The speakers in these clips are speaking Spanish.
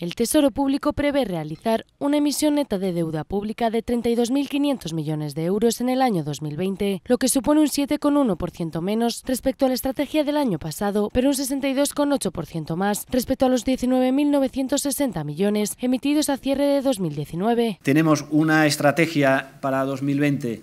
El Tesoro Público prevé realizar una emisión neta de deuda pública de 32.500 millones de euros en el año 2020, lo que supone un 7,1% menos respecto a la estrategia del año pasado, pero un 62,8% más respecto a los 19.960 millones emitidos a cierre de 2019. Tenemos una estrategia para 2020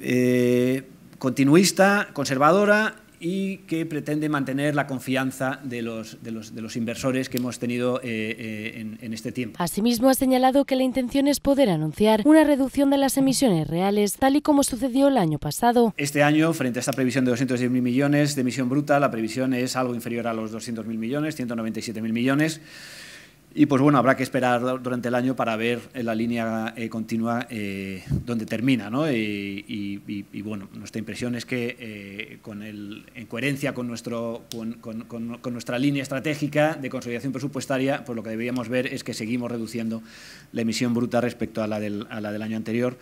eh, continuista, conservadora y que pretende mantener la confianza de los, de los, inversores que hemos tenido eh, eh, en, en este tiempo. Asimismo, ha señalado que la intención es poder anunciar una reducción de las emisiones reales, tal y como sucedió el año pasado. Este año, frente a esta previsión de 210.000 millones de emisión bruta, la previsión es algo inferior a los 200.000 millones, 197.000 millones. Y pues bueno, habrá que esperar durante el año para ver eh, la línea eh, continua eh, donde termina, ¿no? Y, bueno, nuestra impresión es que eh, con en coherencia con, nuestro, con, nuestra línea estratégica de consolidación presupuestaria, pues lo que deberíamos ver es que seguimos reduciendo la emisión bruta respecto a la a la del año anterior.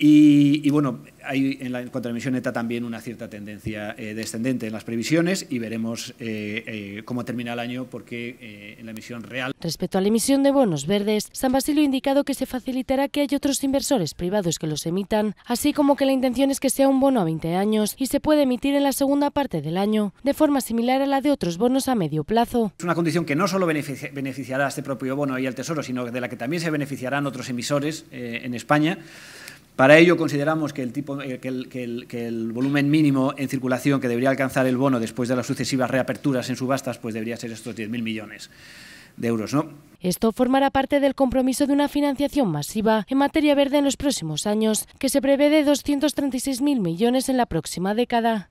Y, bueno, hay en, la, cuanto a la emisión neta también una cierta tendencia eh, descendente en las previsiones y veremos eh, eh, cómo termina el año porque en la emisión real. Respecto a la emisión de bonos verdes, San Basilio ha indicado que se facilitará que hay otros inversores privados que los emitan, así como que la intención es que sea un bono a 20 años y se puede emitir en la segunda parte del año, de forma similar a la de otros bonos a medio plazo. Es una condición que no solo beneficiará a este propio bono y al Tesoro, sino de la que también se beneficiarán otros emisores en España. Para ello consideramos eh, que el, volumen mínimo en circulación que debería alcanzar el bono después de las sucesivas reaperturas en subastas pues debería ser estos 10.000 millones de euros. ¿no? Esto formará parte del compromiso de una financiación masiva en materia verde en los próximos años, que se prevé de 236.000 millones en la próxima década.